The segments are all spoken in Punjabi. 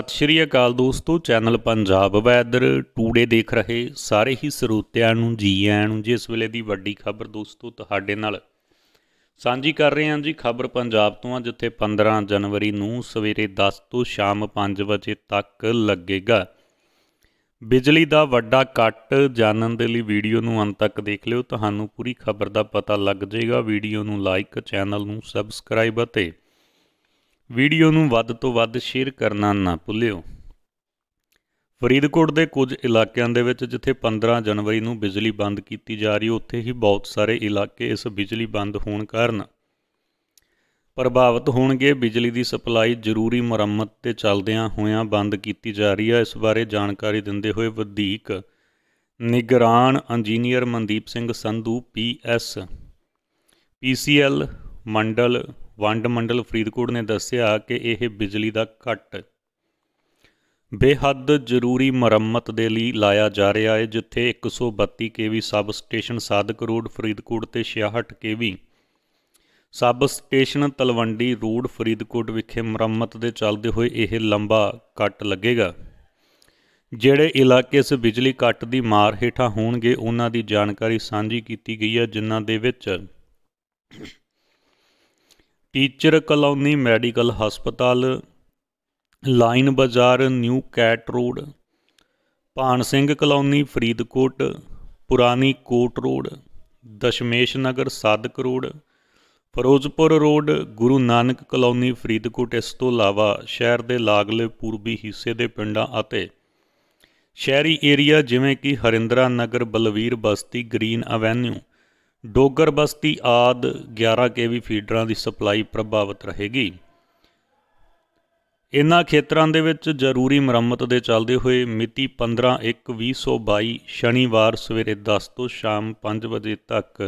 ਸਤਿ ਸ਼੍ਰੀ ਅਕਾਲ ਦੋਸਤੋ ਚੈਨਲ ਪੰਜਾਬ ਵੈਦਰ ਟੂਡੇ ਦੇਖ ਰਹੇ ਸਾਰੇ ਹੀ ਸਰੋਤਿਆਂ ਨੂੰ ਜੀ ਆਇਆਂ ਨੂੰ ਜਿਸ ਵੇਲੇ ਦੀ ਵੱਡੀ ਖਬਰ ਦੋਸਤੋ ਤੁਹਾਡੇ ਨਾਲ ਸਾਂਝੀ ਕਰ ਰਹੇ ਹਾਂ ਜੀ ਖਬਰ ਪੰਜਾਬ ਤੋਂ ਆ ਜਿੱਥੇ 15 ਜਨਵਰੀ ਨੂੰ ਸਵੇਰੇ 10 ਤੋਂ ਸ਼ਾਮ 5 ਵਜੇ ਤੱਕ ਲੱਗੇਗਾ ਬਿਜਲੀ ਦਾ ਵੱਡਾ ਕੱਟ ਜਾਣਨ ਦੇ ਲਈ ਵੀਡੀਓ ਨੂੰ ਅੰਤ ਤੱਕ ਦੇਖ ਲਿਓ ਤੁਹਾਨੂੰ ਪੂਰੀ ਖਬਰ ਦਾ ਪਤਾ ਲੱਗ ਜਾਏਗਾ ਵੀਡੀਓ ਨੂੰ ਲਾਈਕ ਚੈਨਲ ਨੂੰ ਸਬਸਕ੍ਰਾਈਬ ਅਤੇ ਵੀਡੀਓ ਨੂੰ ਵੱਧ ਤੋਂ ਵੱਧ ਸ਼ੇਅਰ ਕਰਨਾ ਨਾ ਭੁੱਲਿਓ ਫਰੀਦਕੋਟ ਦੇ ਕੁਝ ਇਲਾਕਿਆਂ ਦੇ ਵਿੱਚ ਜਿੱਥੇ 15 ਜਨਵਰੀ ਨੂੰ ਬਿਜਲੀ ਬੰਦ ਕੀਤੀ ਜਾ ਰਹੀ ਉੱਥੇ ਹੀ ਬਹੁਤ ਸਾਰੇ ਇਲਾਕੇ ਇਸ ਬਿਜਲੀ ਬੰਦ ਹੋਣ ਕਾਰਨ ਪ੍ਰਭਾਵਿਤ ਹੋਣਗੇ ਬਿਜਲੀ ਦੀ ਸਪਲਾਈ ਜ਼ਰੂਰੀ ਮੁਰੰਮਤ ਤੇ ਚੱਲਦਿਆਂ ਹੋਇਆਂ ਬੰਦ ਕੀਤੀ ਜਾ ਰਹੀ ਹੈ ਇਸ ਬਾਰੇ ਜਾਣਕਾਰੀ ਦਿੰਦੇ ਹੋਏ ਵਧੀਕ ਨਿਗਰਾਨ engineer Mandeep Singh Sandhu PSPCL ਮੰਡਲ ਵੰਡ ਮੰਡਲ ਫਰੀਦਕੋਟ ਨੇ ਦੱਸਿਆ ਕਿ ਇਹ ਬਿਜਲੀ ਦਾ ਕੱਟ ਬੇਹੱਦ ਜ਼ਰੂਰੀ ਮੁਰੰਮਤ ਦੇ ਲਈ ਲਾਇਆ ਜਾ ਰਿਹਾ ਹੈ ਜਿੱਥੇ 132 KV sub station Sadiq road Faridkot ਤੇ 66 KV sub station Talwandi road Faridkot ਵਿਖੇ ਮੁਰੰਮਤ ਦੇ ਚੱਲਦੇ ਹੋਏ ਇਹ ਲੰਬਾ ਕੱਟ ਲੱਗੇਗਾ ਜਿਹੜੇ ਇਲਾਕੇ ਇਸ ਬਿਜਲੀ ਕੱਟ ਦੀ ਮਾਰ ਹੇਠਾਂ ਹੋਣਗੇ ਉਹਨਾਂ ਦੀ ਜਾਣਕਾਰੀ ਸਾਂਝੀ ਕੀਤੀ ਗਈ ਹੈ ਜਿਨ੍ਹਾਂ ਦੇ ਵਿੱਚ ਟੀਚਰ ਕਲੋਨੀ ਮੈਡੀਕਲ ਹਸਪਤਾਲ ਲਾਈਨ ਬਾਜ਼ਾਰ new cantt road Bhan Singh colony Faridkot ਪੁਰਾਣੀ Kot road Dashmesh Nagar Sadiq road Ferozepur road Guru Nanak colony Faridkot ਇਸ ਤੋਂ ਇਲਾਵਾ ਸ਼ਹਿਰ ਦੇ ਲਾਗਲੇ ਪੂਰਬੀ ਹਿੱਸੇ ਦੇ ਪਿੰਡਾਂ ਅਤੇ ਸ਼ਹਿਰੀ ਏਰੀਆ ਜਿਵੇਂ ਕਿ ਹਰਿੰਦਰਾ ਨਗਰ ਬਲਵੀਰ ਬਸਤੀ ਗ੍ਰੀਨ ਅਵੈਨਿਊ ਡੋਗਰ ਬਸਤੀ ਆਦ 11 ਕੇਵੀ ਫੀਡਰਾਂ ਦੀ ਸਪਲਾਈ ਪ੍ਰਭਾਵਿਤ ਰਹੇਗੀ ਇਨ੍ਹਾਂ ਖੇਤਰਾਂ ਦੇ ਵਿੱਚ ਜ਼ਰੂਰੀ ਮੁਰੰਮਤ ਦੇ ਚੱਲਦੇ ਹੋਏ ਮਿਤੀ 15/1/2022 ਸ਼ਨੀਵਾਰ ਸਵੇਰੇ 10 ਤੋਂ ਸ਼ਾਮ 5 ਵਜੇ ਤੱਕ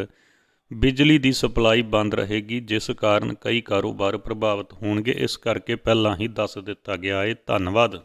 ਬਿਜਲੀ ਦੀ ਸਪਲਾਈ ਬੰਦ ਰਹੇਗੀ ਜਿਸ ਕਾਰਨ ਕਈ ਕਾਰੋਬਾਰ ਪ੍ਰਭਾਵਿਤ ਹੋਣਗੇ ਇਸ ਕਰਕੇ ਪਹਿਲਾਂ ਹੀ ਦੱਸ ਦਿੱਤਾ ਗਿਆ ਹੈ ਧੰਨਵਾਦ